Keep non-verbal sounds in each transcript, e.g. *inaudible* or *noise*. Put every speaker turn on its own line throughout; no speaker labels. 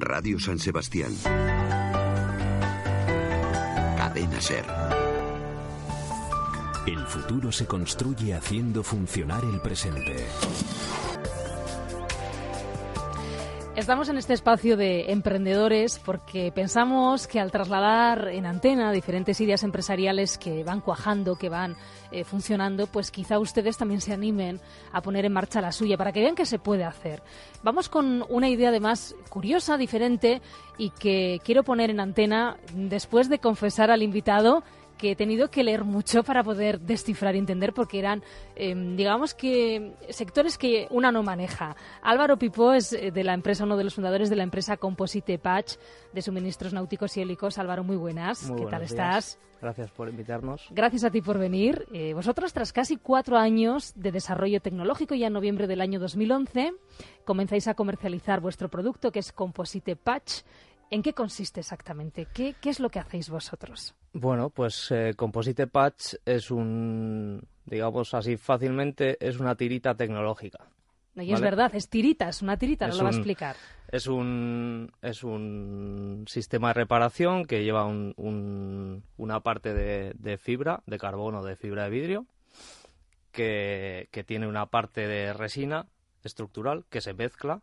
Radio San Sebastián. Cadena Ser. El futuro se construye haciendo funcionar el
presente. Estamos en este espacio de emprendedores porque pensamos que al trasladar en antena diferentes ideas empresariales que van cuajando, que van eh, funcionando, pues quizá ustedes también se animen a poner en marcha la suya para que vean que se puede hacer. Vamos con una idea además curiosa, diferente y que quiero poner en antena después de confesar al invitado que he tenido que leer mucho para poder descifrar y entender, porque eran, em, digamos que, sectores que una no maneja. Álvaro Pipó es eh, de la empresa, uno de los fundadores de la empresa Composite Patch de suministros náuticos y hélicos. Álvaro, muy buenas. ¿Qué tal estás?
Gracias por invitarnos. Gracias
a ti por venir. Eh, vosotros, tras casi cuatro años de desarrollo tecnológico, ya en noviembre del año 2011, comenzáis a comercializar vuestro producto, que es Composite Patch, ¿En qué consiste exactamente? ¿Qué, es lo que hacéis vosotros?
Bueno, pues eh, Composite Patch es un, digamos así fácilmente, es una tirita tecnológica. Y es verdad,
es tirita, es una tirita, no lo va a explicar.
Es un, es un sistema de reparación que lleva un, una parte de, fibra, de carbono, de fibra de vidrio, que, tiene una parte de resina estructural que se mezcla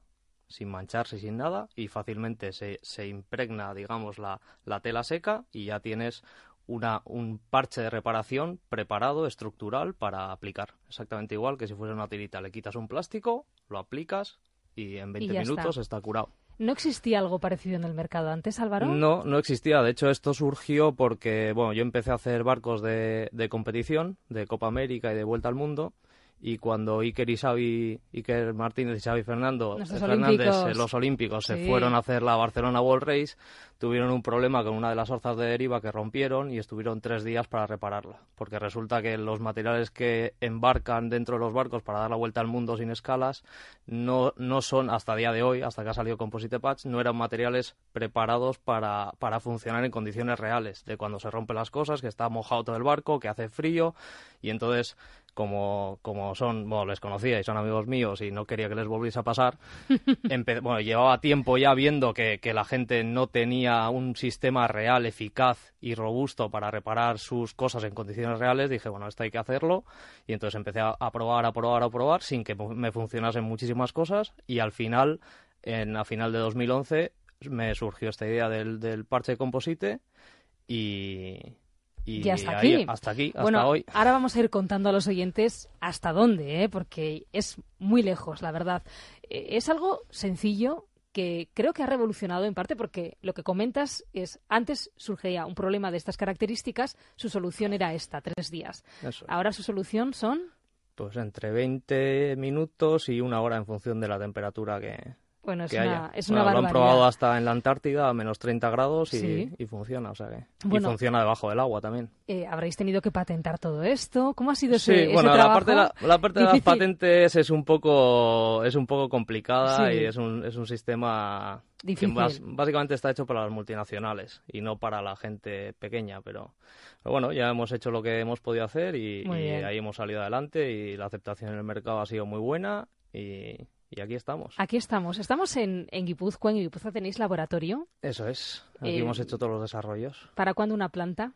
sin mancharse, sin nada, y fácilmente se, impregna, digamos, la, tela seca y ya tienes una, un parche de reparación preparado, estructural, para aplicar. Exactamente igual que si fuese una tirita. Le quitas un plástico, lo aplicas y en 20 minutos está. curado.
¿No existía algo parecido en el mercado antes, Álvaro? No,
no existía. De hecho, esto surgió porque, bueno, yo empecé a hacer barcos de, de competición, de Copa América y de Vuelta al Mundo y cuando Iker, y Xavi, Iker Martínez y Xavi Fernando, eh, Fernández, eh, los olímpicos, se fueron a hacer la Barcelona World Race, tuvieron un problema con una de las orzas de deriva que rompieron y estuvieron tres días para repararla, porque resulta que los materiales que embarcan dentro de los barcos para dar la vuelta al mundo sin escalas no, no son, hasta día de hoy, hasta que ha salido Composite Patch, no eran materiales preparados para, para funcionar en condiciones reales, de cuando se rompen las cosas, que está mojado todo el barco, que hace frío, y entonces como, son, bueno, les conocía y son amigos míos y no quería que les volviese a pasar, *laughs* bueno, llevaba tiempo ya viendo que, la gente no tenía un sistema real, eficaz y robusto para reparar sus cosas en condiciones reales, dije, bueno, esto hay que hacerlo, y entonces empecé a, probar, a probar, a probar, sin que me funcionasen muchísimas cosas, y al final, en, a final de 2011, me surgió esta idea del, del parche composite y y, hasta, aquí. hasta aquí. bueno, ahora
vamos a ir contando a los oyentes hasta dónde, ¿eh? porque es muy lejos, la verdad. Eh, es algo sencillo que creo que ha revolucionado en parte porque lo que comentas es, antes surgía un problema de estas características, su solución era esta, tres días. Ahora su solución son...
Pues entre 20 minutos y una hora en función de la temperatura que, bueno, es una, es Lo han probado hasta en la Antártida a menos 30 grados y, funciona, o sea que. y funciona debajo del agua también.
Eh, habréis tenido que patentar todo esto. ¿Cómo ha sido sí, ese, bueno, la Parte, la, parte de las
patentes es un poco, es un poco complicada y es un, es un sistema Difícil. básicamente está hecho para las multinacionales y no para la gente pequeña, pero, bueno, ya hemos hecho lo que hemos podido hacer y, y ahí hemos salido adelante y la aceptación en el mercado ha sido muy buena y, y aquí estamos.
Aquí estamos. Estamos en, en Guipúzcoa. En Guipúzcoa tenéis laboratorio.
Eso es. Aquí eh, hemos hecho todos los desarrollos.
¿Para cuándo una planta?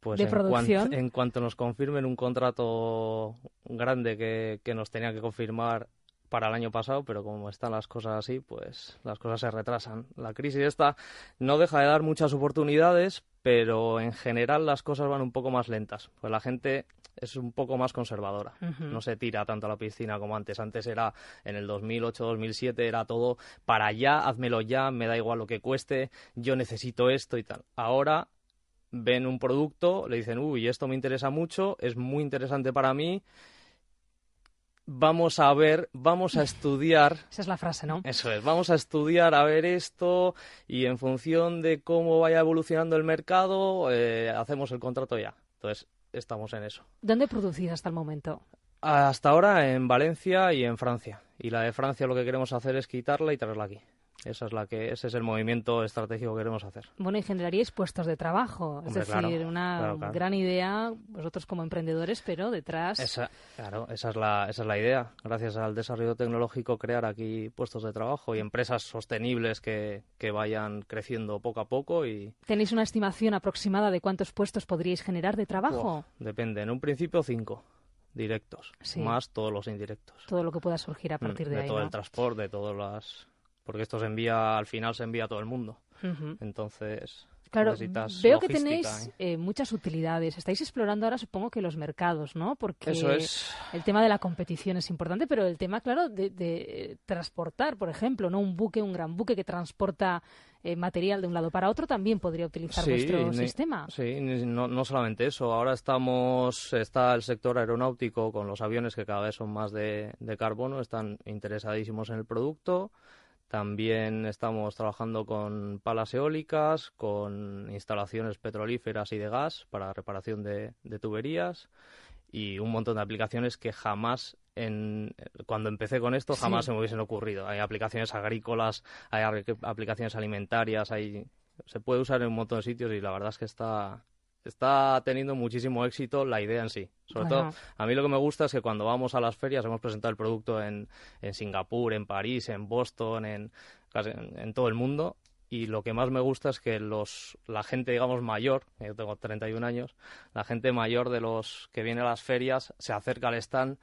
Pues de en, producción? en cuanto nos confirmen un contrato grande que, que nos tenía que confirmar para el año pasado, pero como están las cosas así, pues las cosas se retrasan. La crisis esta no deja de dar muchas oportunidades, pero en general las cosas van un poco más lentas. Pues la gente es un poco más conservadora. No se tira tanto a la piscina como antes. Antes era, en el 2008, 2007, era todo para allá, házmelo ya, me da igual lo que cueste, yo necesito esto y tal. Ahora ven un producto, le dicen, uy, esto me interesa mucho, es muy interesante para mí, vamos a ver, vamos a *laughs* estudiar.
Esa es la frase, ¿no?
Eso es, vamos a estudiar, a ver esto y en función de cómo vaya evolucionando el mercado, eh, hacemos el contrato ya. Entonces, estamos en eso.
¿Dónde producís hasta el momento?
Hasta ahora en Valencia y en Francia. Y la de Francia lo que queremos hacer es quitarla y traerla aquí. Esa es la que, ese es el movimiento estratégico que queremos hacer.
Bueno, y generaríais puestos de trabajo, es decir, una gran idea, vosotros como emprendedores, pero detrás...
claro, esa es, la, esa es la idea. Gracias al desarrollo tecnológico crear aquí puestos de trabajo y empresas sostenibles que, vayan creciendo poco a poco y...
¿Tenéis una estimación aproximada de cuántos puestos podríais generar de trabajo?
depende, en un principio cinco directos, más todos los indirectos.
Todo lo que pueda surgir a mm, partir de, ahí. De todo el
transporte, de todas las porque esto se envía, al final se envía a todo el mundo. Entonces, Claro, veo que tenéis
¿eh? Eh, muchas utilidades. Estáis explorando ahora, supongo que los mercados, ¿no? Porque el tema de la competición es importante, pero el tema, claro, de, eh, transportar, por ejemplo, no un buque, un gran buque que transporta material de un lado para otro también podría utilizar vuestro sistema.
Sí, no, no, solamente eso. Ahora estamos, está el sector aeronáutico con los aviones que cada vez son más de, de carbono, están interesadísimos en el producto. También estamos trabajando con palas eólicas, con instalaciones petrolíferas y de gas para reparación de, tuberías y un montón de aplicaciones que jamás en, cuando empecé con esto jamás se me hubiesen ocurrido. Hay aplicaciones agrícolas, hay aplicaciones alimentarias, se puede usar en un montón de sitios y la verdad es que está está teniendo muchísimo éxito la idea en sí. Sobre todo, a mí lo que me gusta es que cuando vamos a las ferias hemos presentado el producto en, Singapur, en París, en Boston, en, en, todo el mundo. Y lo que más me gusta es que los, la gente, digamos, mayor, yo tengo 31 años, la gente mayor de los que viene a las ferias se acerca al stand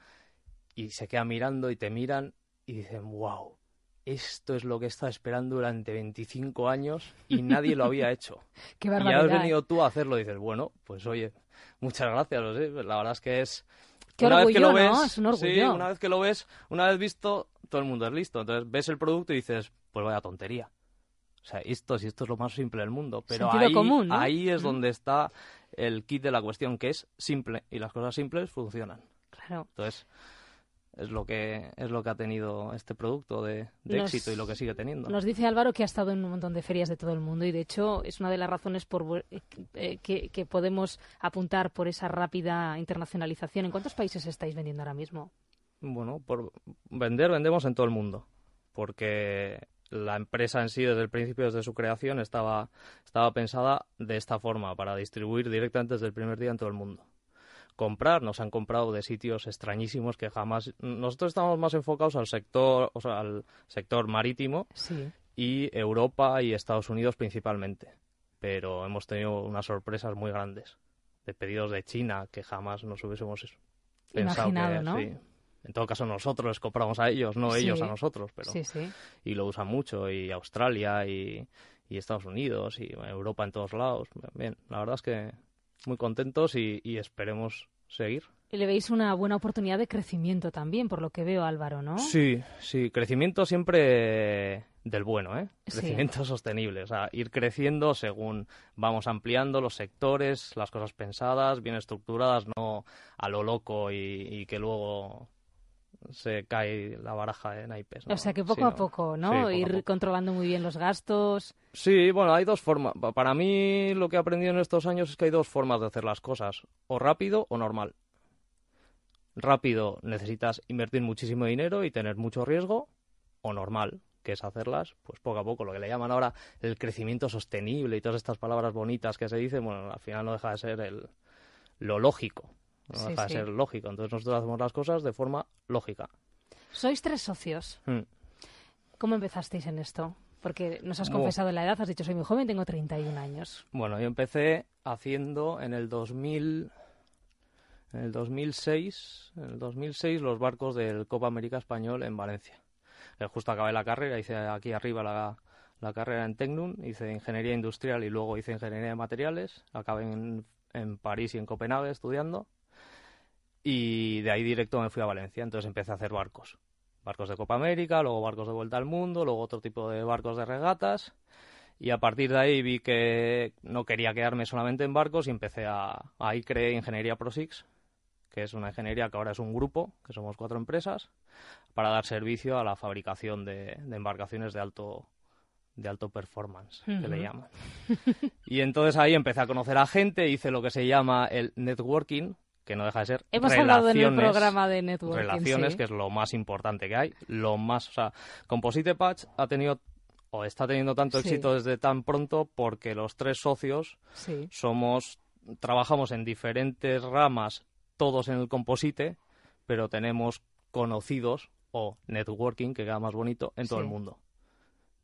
y se queda mirando y te miran y dicen, wow, esto es lo que he estado esperando durante 25 años y *laughs* nadie lo había hecho. Qué y has venido ¿eh? tú a hacerlo. Y dices, bueno, pues oye, muchas gracias. Pues, la verdad es que es... una vez que lo ves, un orgullo. Sí, una vez que lo ves, una vez visto, todo el mundo es listo. Entonces ves el producto y dices, pues vaya tontería. O sea, esto, si esto es lo más simple del mundo. Pero ahí, común, ¿no? ahí es mm. donde está el kit de la cuestión, que es simple. Y las cosas simples funcionan. Claro. Entonces es lo que es lo que ha tenido este producto de, éxito y lo que sigue teniendo. Nos
dice Álvaro que ha estado en un montón de ferias de todo el mundo y de hecho es una de las razones por eh, eh, que, podemos apuntar por esa rápida internacionalización. ¿En cuántos países estáis vendiendo ahora mismo?
Bueno, por vender vendemos en todo el mundo, porque la empresa en sí desde el principio, desde su creación, estaba, estaba pensada de esta forma, para distribuir directamente desde el primer día en todo el mundo comprar, nos han comprado de sitios extrañísimos que jamás. Nosotros estamos más enfocados al sector, o sea, al sector marítimo y Europa y Estados Unidos principalmente. Pero hemos tenido unas sorpresas muy grandes de pedidos de China que jamás nos hubiésemos
pensado Imaginado, ¿no?
En todo caso, nosotros compramos a ellos, no ellos a nosotros, pero sí, sí. y lo usan mucho y Australia y, y Estados Unidos y Europa en todos lados. Bien, la verdad es que muy contentos y, esperemos seguir.
Y le veis una buena oportunidad de crecimiento también, por lo que veo, Álvaro, ¿no? Sí,
sí, crecimiento siempre del bueno, ¿eh? Crecimiento *laughs* sostenible, o sea, ir creciendo según vamos ampliando los sectores, las cosas pensadas, bien estructuradas, no a lo loco y, y que luego se cae la baraja de naipes. O sea que poco a poco, ¿no? Ir
controlando muy bien los gastos.
Sí, bueno, hay dos formas. Para mí lo que he aprendido en estos años es que hay dos formas de hacer las cosas, o rápido o normal. Rápido necesitas invertir muchísimo dinero y tener mucho riesgo, o normal, que es hacerlas pues poco a poco, lo que le llaman ahora el crecimiento sostenible y todas estas palabras bonitas que se dicen, bueno, al final no deja de ser el, lo lógico, no ser lógico. Entonces nosotros hacemos las cosas de forma lógica.
Sois tres socios. Hmm. ¿Cómo empezasteis en esto? Porque nos has confesado la edad, has dicho soy muy joven, tengo 31 años.
Bueno, yo empecé haciendo en el 2000... En el 2006, en el 2006 los barcos del Copa América Español en Valencia. Eh, justo acabé la carrera, hice aquí arriba la, la carrera en Tecnum, hice ingeniería industrial y luego hice ingeniería de materiales. Acabé en, en París y en Copenhague estudiando. Y de ahí directo me fui a Valencia, entonces empecé a hacer barcos. Barcos de Copa América, luego barcos de vuelta al mundo, luego otro tipo de barcos de regatas. Y a partir de ahí vi que no quería quedarme solamente en barcos y empecé a... Ahí creé Ingeniería ProSix, que es una ingeniería que ahora es un grupo, que somos cuatro empresas, para dar servicio a la fabricación de, embarcaciones de alto de alto performance, que le llaman. *laughs* Y entonces ahí empecé a conocer a gente, hice lo que se llama el networking, que no deja de ser Hemos hablado en el programa de networking, relaciones, que es lo más importante que hay, lo más, o sea, Composite Patch ha tenido o está teniendo tanto éxito desde tan pronto porque los tres socios somos trabajamos en diferentes ramas todos en el composite, pero tenemos conocidos o networking, que queda más bonito, en todo el mundo.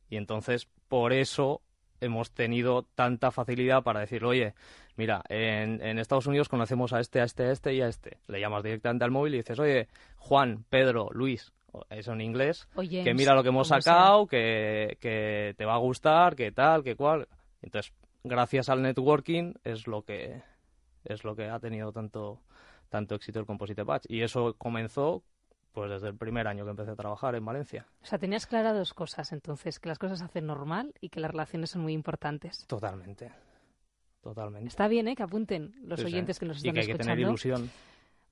Y entonces, por eso hemos tenido tanta facilidad para decir, oye, mira, en, Estados Unidos conocemos a este, a este, a este y a este. Le llamas directamente al móvil y dices, oye, Juan, Pedro, Luis, eso en inglés, que mira lo que hemos sacado, que, te va a gustar, que tal, que cual. Entonces, gracias al networking es lo que, es lo que ha tenido tanto, tanto éxito el Composite Patch. Y eso comenzó pues desde el primer año que empecé a trabajar en Valencia.
O sea, tenías clara dos cosas entonces, que las cosas se hacen normal y que las relaciones son muy importantes. Totalmente, totalmente. Está bien, ¿eh? Que apunten los oyentes que nos están y que hay que tener ilusión.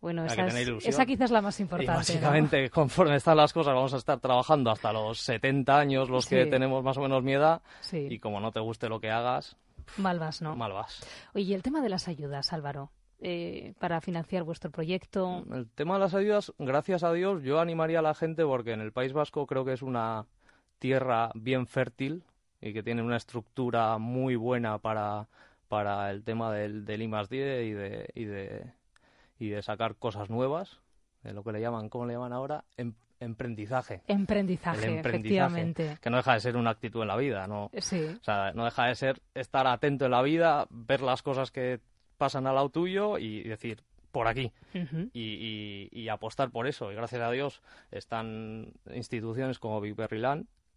Bueno, esa, esa, quizás es la más importante. Y básicamente,
*laughs* conforme están las cosas, vamos a estar trabajando hasta los 70 años, los que tenemos más o menos mi edad. Y como no te guste lo que hagas, Mal vas, ¿no? Mal vas.
Oye, el tema de las ayudas, Álvaro. Eh, para financiar vuestro proyecto?
El tema de las ayudas, gracias a Dios, yo animaría a la gente porque en el País Vasco creo que es una tierra bien fértil y que tiene una estructura muy buena para, para el tema del, I más 10 y de, y, de, y de sacar cosas nuevas, de lo que le llaman, ¿cómo le llaman ahora? Em, emprendizaje. Emprendizaje, efectivamente. Que no deja de ser una actitud en la vida, ¿no? Sí. O sea, no deja de ser estar atento en la vida, ver las cosas que pasan al lado tuyo y decir, por aquí y, apostar por eso. Y gracias a Dios están instituciones como Big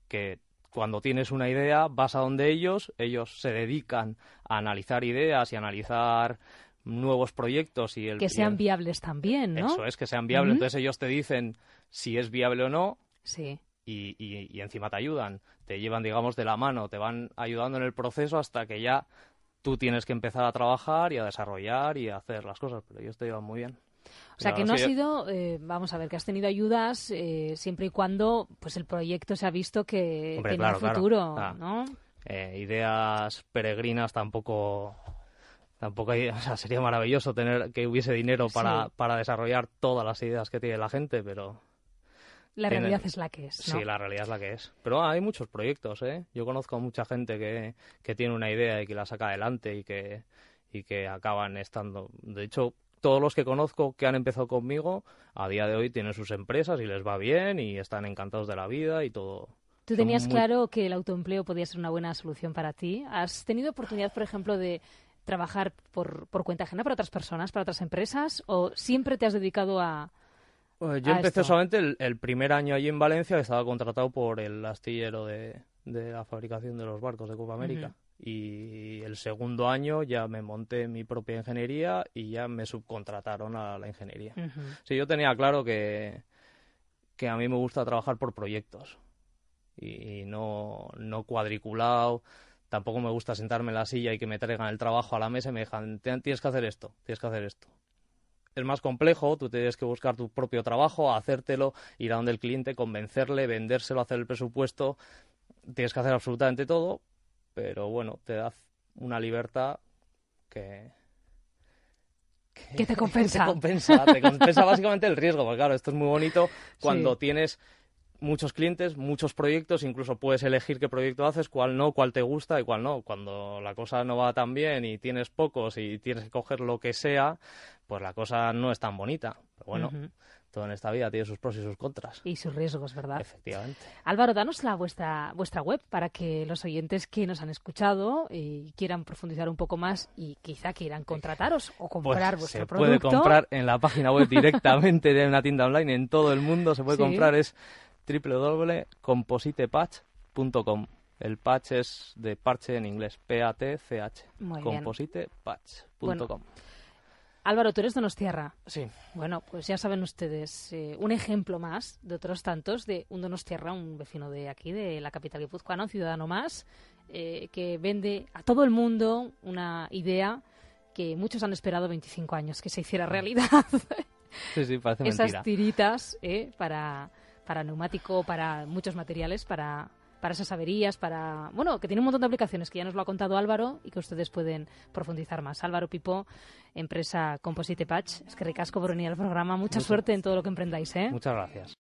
que cuando tienes una idea vas a donde ellos, ellos se dedican a analizar ideas y a analizar nuevos proyectos y el, que sean
viables también, ¿no? Eso
es que sean viables. Entonces ellos te dicen si es viable o no. Sí. y, encima te ayudan, te llevan, digamos, de la mano, te van ayudando en el proceso hasta que ya tú tienes que empezar a trabajar y a desarrollar y a hacer las cosas, pero yo estoy muy bien.
O sea, que no ha sido, eh, vamos a ver, que has tenido ayudas eh, siempre y cuando pues el proyecto se ha visto que tiene futuro, ah. ¿no?
Eh, ideas peregrinas tampoco... Tampoco *laughs* o sea, sería maravilloso tener que hubiese dinero para, para desarrollar todas las ideas que tiene la gente, pero
la realidad es la que es. ¿no? Sí, la
realidad es la que es. Pero hay muchos proyectos, ¿eh? Yo conozco a mucha gente que, que tiene una idea y que la saca adelante y que, y que acaban estando. De hecho, todos los que conozco que han empezado conmigo, a día de hoy tienen sus empresas y les va bien y están encantados de la vida y todo. Tú tenías claro
que el autoempleo podía ser una buena solución para ti. ¿Has tenido oportunidad, por ejemplo, de trabajar por, por cuenta ajena para otras personas, para otras empresas? ¿O siempre te has dedicado a, pues yo empecé
solamente el, primer año allí en Valencia, estaba contratado por el astillero de, la fabricación de los barcos de Copa América. Y el segundo año ya me monté mi propia ingeniería y ya me subcontrataron a la ingeniería. yo tenía claro que, que a mí me gusta trabajar por proyectos y, no, no cuadriculado tampoco me gusta sentarme en la silla y que me traigan el trabajo a la mesa y me dejan, tienes que hacer esto, tienes que hacer esto es más complejo, tú tienes que buscar tu propio trabajo, hacértelo, ir a donde el cliente, convencerle, vendérselo, hacer el presupuesto, tienes que hacer absolutamente todo, pero bueno, te da una libertad que...
Que, te *laughs* compensa. Te compensa, *laughs*
básicamente el riesgo, porque claro, esto es muy bonito cuando tienes muchos clientes, muchos proyectos, incluso puedes elegir qué proyecto haces, cuál no, cuál te gusta y cuál no. Cuando la cosa no va tan bien y tienes pocos y tienes que coger lo que sea, pues la cosa no es tan bonita. Pero bueno, todo en esta vida tiene sus pros y sus contras.
Y sus riesgos, ¿verdad?
Efectivamente.
Álvaro, danos la vuestra, vuestra web para que los oyentes que nos han escuchado y eh, quieran profundizar un poco más y quizá quieran contrataros o pues comprar vuestro se Se puede comprar en la
página web *laughs* directamente de una tienda online en todo el mundo, se puede comprar, es www.compositepatch.com. El patch es de parche en inglés, P-A-T-C-H. Compositepatch.com.
Álvaro, tú eres de Sí. Bueno, pues ya saben ustedes, eh, un ejemplo más de otros tantos de un Donostierra, un vecino de aquí, de la capital guipuzcoana, un ciudadano más, eh, que vende a todo el mundo una idea que muchos han esperado 25 años que se hiciera mm. realidad.
Sí, sí, parece *laughs* Esas
tiritas eh, para para neumático, para muchos materiales, para, para esas averías, para... Bueno, que tiene un montón de aplicaciones que ya nos lo ha contado Álvaro y que ustedes pueden profundizar más. Álvaro Pipo, empresa Composite Patch. Es que ricasco por venir al programa. Mucha suerte en todo lo que emprendáis. ¿eh? Muchas gracias.